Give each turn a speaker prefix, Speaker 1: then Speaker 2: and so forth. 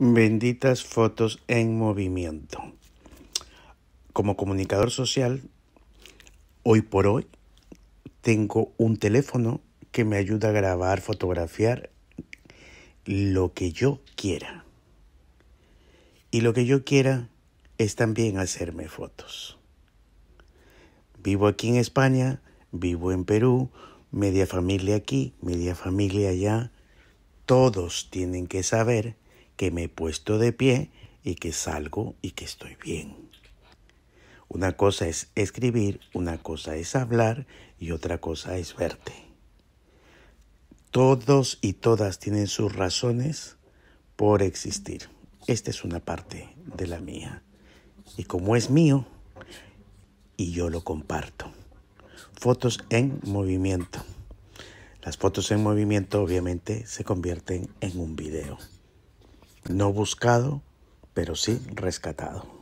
Speaker 1: Benditas fotos en movimiento. Como comunicador social, hoy por hoy tengo un teléfono que me ayuda a grabar, fotografiar lo que yo quiera. Y lo que yo quiera es también hacerme fotos. Vivo aquí en España, vivo en Perú, media familia aquí, media familia allá. Todos tienen que saber que me he puesto de pie y que salgo y que estoy bien. Una cosa es escribir, una cosa es hablar y otra cosa es verte. Todos y todas tienen sus razones por existir. Esta es una parte de la mía. Y como es mío, y yo lo comparto. Fotos en movimiento. Las fotos en movimiento obviamente se convierten en un video no buscado, pero sí rescatado.